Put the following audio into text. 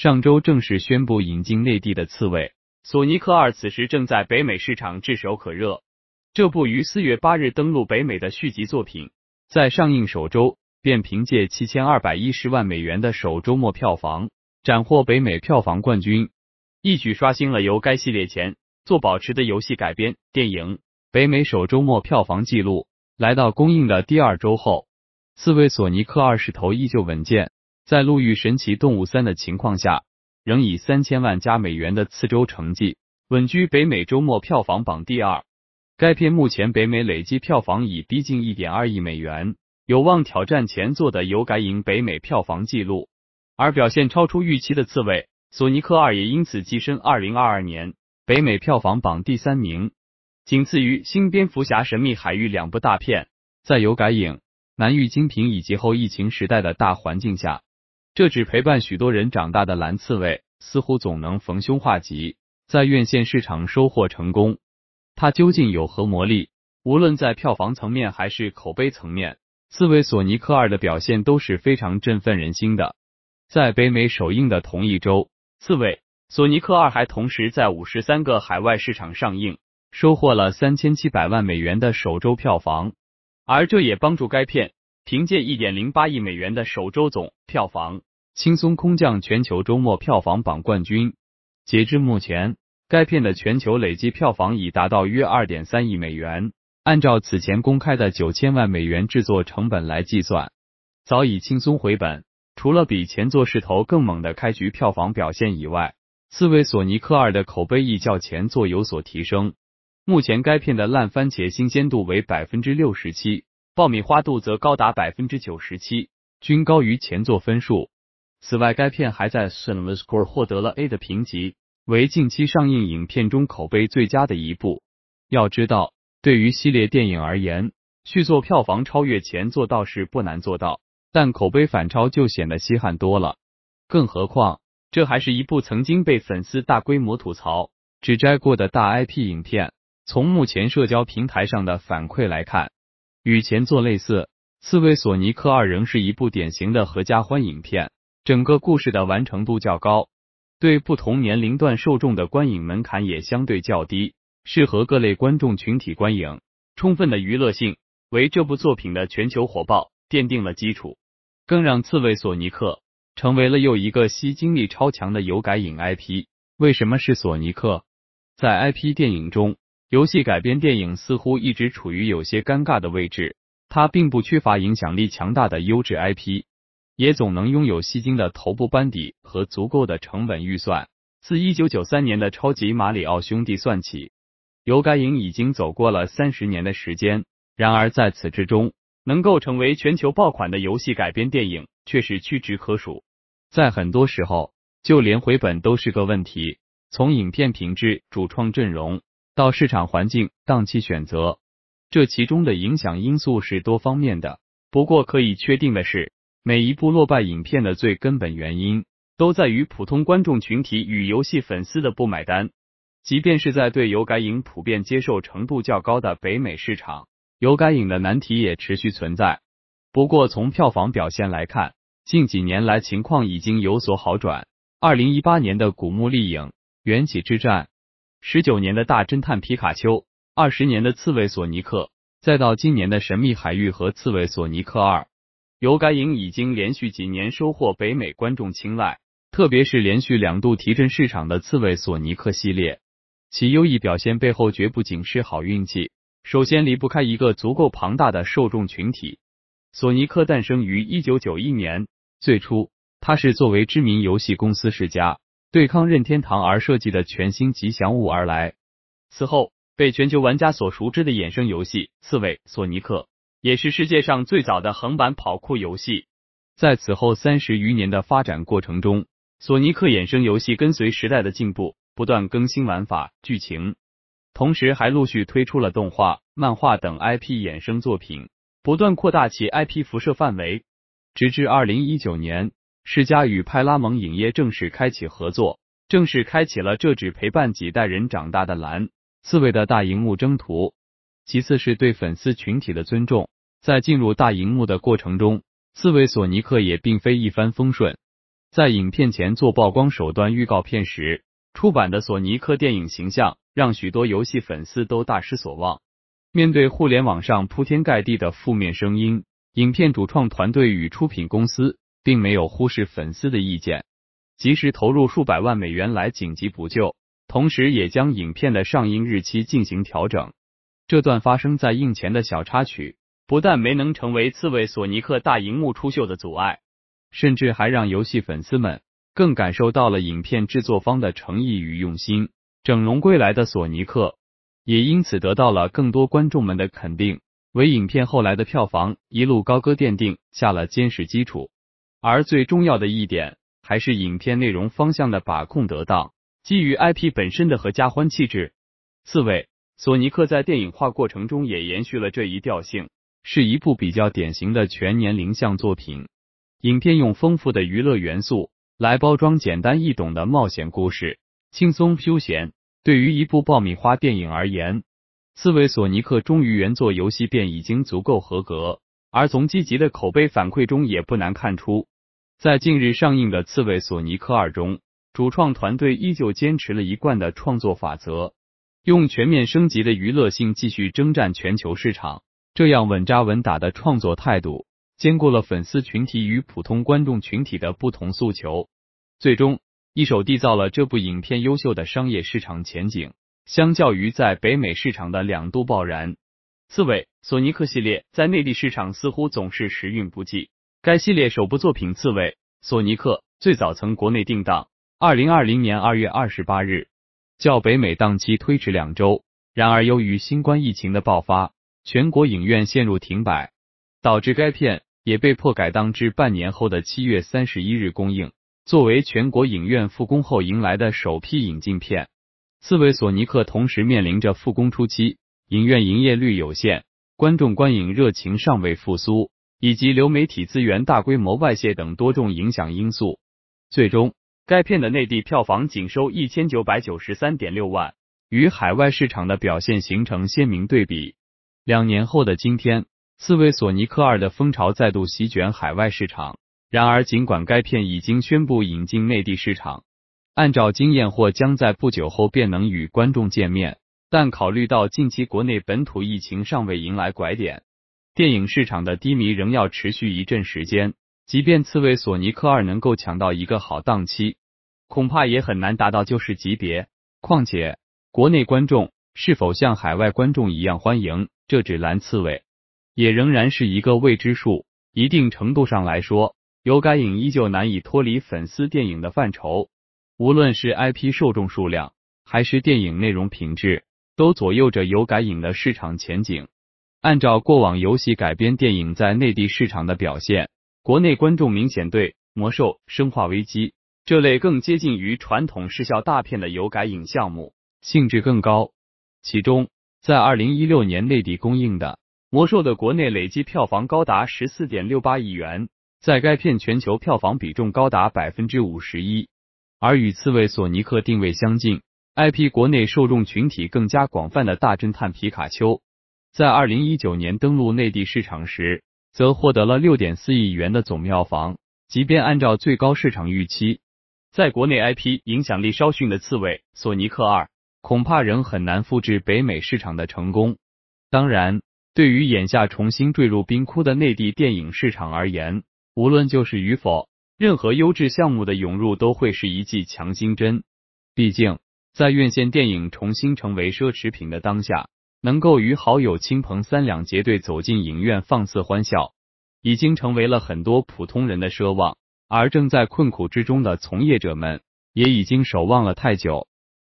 上周正式宣布引进内地的《刺猬索尼克2》，此时正在北美市场炙手可热。这部于四月八日登陆北美的续集作品，在上映首周便凭借七千二百一十万美元的首周末票房斩获北美票房冠军，一举刷新了由该系列前作保持的游戏改编电影北美首周末票房纪录。来到公映的第二周后，《刺猬索尼克2》势头依旧稳健。在路遇神奇动物三的情况下，仍以三千万加美元的次周成绩稳居北美周末票房榜第二。该片目前北美累计票房已逼近一点二亿美元，有望挑战前作的有改影北美票房纪录。而表现超出预期的刺猬、索尼克二也因此跻身二零二二年北美票房榜第三名，仅次于新蝙蝠侠、神秘海域两部大片。在有改影、难遇精品以及后疫情时代的大环境下，这只陪伴许多人长大的蓝刺猬，似乎总能逢凶化吉，在院线市场收获成功。它究竟有何魔力？无论在票房层面还是口碑层面，《刺猬索尼克二》的表现都是非常振奋人心的。在北美首映的同一周，《刺猬索尼克二》还同时在五十三个海外市场上映，收获了三千七百万美元的首周票房，而这也帮助该片。凭借1.08亿美元的首周总票房，轻松空降全球周末票房榜冠军。截至目前，该片的全球累计票房已达到约2.3亿美元。按照此前公开的9000万美元制作成本来计算，早已轻松回本。除了比前作势头更猛的开局票房表现以外，刺猬索尼克二的口碑亦较前作有所提升。目前该片的烂番茄新鲜度为67%。爆米花度则高达百分之九十七，均高于前作分数。此外，该片还在 CinemaScore 获得了 A 的评级，为近期上映影片中口碑最佳的一部。要知道，对于系列电影而言，续作票房超越前作倒是不难做到，但口碑反超就显得稀罕多了。更何况，这还是一部曾经被粉丝大规模吐槽、指摘过的大 IP 影片。从目前社交平台上的反馈来看，与前作类似，《刺猬索尼克二》仍是一部典型的合家欢影片，整个故事的完成度较高，对不同年龄段受众的观影门槛也相对较低，适合各类观众群体观影。充分的娱乐性为这部作品的全球火爆奠定了基础，更让《刺猬索尼克》成为了又一个吸金力超强的有改影 IP。为什么是索尼克？在 IP 电影中。游戏改编电影似乎一直处于有些尴尬的位置，它并不缺乏影响力强大的优质 IP，也总能拥有吸睛的头部班底和足够的成本预算。自一九九三年的《超级马里奥兄弟》算起，游改影已经走过了三十年的时间。然而在此之中，能够成为全球爆款的游戏改编电影却是屈指可数。在很多时候，就连回本都是个问题。从影片品质、主创阵容。到市场环境档期选择，这其中的影响因素是多方面的。不过可以确定的是，每一部落败影片的最根本原因都在于普通观众群体与游戏粉丝的不买单。即便是在对游改影普遍接受程度较高的北美市场，游改影的难题也持续存在。不过从票房表现来看，近几年来情况已经有所好转。二零一八年的《古墓丽影：缘起之战》。十九年的大侦探皮卡丘，二十年的刺猬索尼克，再到今年的神秘海域和刺猬索尼克二，由该影已经连续几年收获北美观众青睐。特别是连续两度提振市场的刺猬索尼克系列，其优异表现背后绝不仅是好运气。首先离不开一个足够庞大的受众群体。索尼克诞生于一九九一年，最初它是作为知名游戏公司世家。对抗任天堂而设计的全新吉祥物而来。此后，被全球玩家所熟知的衍生游戏《刺猬索尼克》也是世界上最早的横版跑酷游戏。在此后三十余年的发展过程中，索尼克衍生游戏跟随时代的进步，不断更新玩法、剧情，同时还陆续推出了动画、漫画等 IP 衍生作品，不断扩大其 IP 辐射范围。直至二零一九年。世嘉与派拉蒙影业正式开启合作，正式开启了这只陪伴几代人长大的蓝刺猬的大荧幕征途。其次是对粉丝群体的尊重，在进入大荧幕的过程中，刺猬索尼克也并非一帆风顺。在影片前做曝光手段预告片时，出版的索尼克电影形象让许多游戏粉丝都大失所望。面对互联网上铺天盖地的负面声音，影片主创团队与出品公司。并没有忽视粉丝的意见，及时投入数百万美元来紧急补救，同时也将影片的上映日期进行调整。这段发生在映前的小插曲，不但没能成为刺猬索尼克大荧幕出秀的阻碍，甚至还让游戏粉丝们更感受到了影片制作方的诚意与用心。整容归来的索尼克也因此得到了更多观众们的肯定，为影片后来的票房一路高歌奠定下了坚实基础。而最重要的一点，还是影片内容方向的把控得当。基于 IP 本身的合家欢气质，《刺猬索尼克》在电影化过程中也延续了这一调性，是一部比较典型的全年龄向作品。影片用丰富的娱乐元素来包装简单易懂的冒险故事，轻松休闲。对于一部爆米花电影而言，《刺猬索尼克》忠于原作游戏便已经足够合格。而从积极的口碑反馈中，也不难看出，在近日上映的《刺猬索尼克二》中，主创团队依旧坚持了一贯的创作法则，用全面升级的娱乐性继续征战全球市场。这样稳扎稳打的创作态度，兼顾了粉丝群体与普通观众群体的不同诉求，最终一手缔造了这部影片优秀的商业市场前景。相较于在北美市场的两度爆燃，《刺猬》。索尼克系列在内地市场似乎总是时运不济。该系列首部作品《刺猬索尼克》最早曾国内定档二零二零年二月二十八日，较北美档期推迟两周。然而，由于新冠疫情的爆发，全国影院陷入停摆，导致该片也被迫改档至半年后的七月三十一日公映。作为全国影院复工后迎来的首批引进片，《刺猬索尼克》同时面临着复工初期影院营业率有限。观众观影热情尚未复苏，以及流媒体资源大规模外泄等多种影响因素，最终该片的内地票房仅收一千九百九十三点六万，与海外市场的表现形成鲜明对比。两年后的今天，刺猬索尼克二的风潮再度席卷海外市场。然而，尽管该片已经宣布引进内地市场，按照经验或将在不久后便能与观众见面。但考虑到近期国内本土疫情尚未迎来拐点，电影市场的低迷仍要持续一阵时间。即便《刺猬索尼克二》能够抢到一个好档期，恐怕也很难达到救市级别。况且，国内观众是否像海外观众一样欢迎这只蓝刺猬，也仍然是一个未知数。一定程度上来说，由改影依旧难以脱离粉丝电影的范畴。无论是 IP 受众数量，还是电影内容品质。都左右着游改影的市场前景。按照过往游戏改编电影在内地市场的表现，国内观众明显对《魔兽》《生化危机》这类更接近于传统视效大片的游改影项目兴致更高。其中，在二零一六年内地公映的《魔兽》的国内累计票房高达十四点六八亿元，在该片全球票房比重高达百分之五十一，而与《刺猬索尼克》定位相近。IP 国内受众群体更加广泛的大侦探皮卡丘，在二零一九年登陆内地市场时，则获得了六点四亿元的总票房。即便按照最高市场预期，在国内 IP 影响力稍逊的刺猬、索尼克二，恐怕仍很难复制北美市场的成功。当然，对于眼下重新坠入冰窟的内地电影市场而言，无论就是与否，任何优质项目的涌入都会是一剂强心针。毕竟，在院线电影重新成为奢侈品的当下，能够与好友亲朋三两结队走进影院放肆欢笑，已经成为了很多普通人的奢望。而正在困苦之中的从业者们，也已经守望了太久。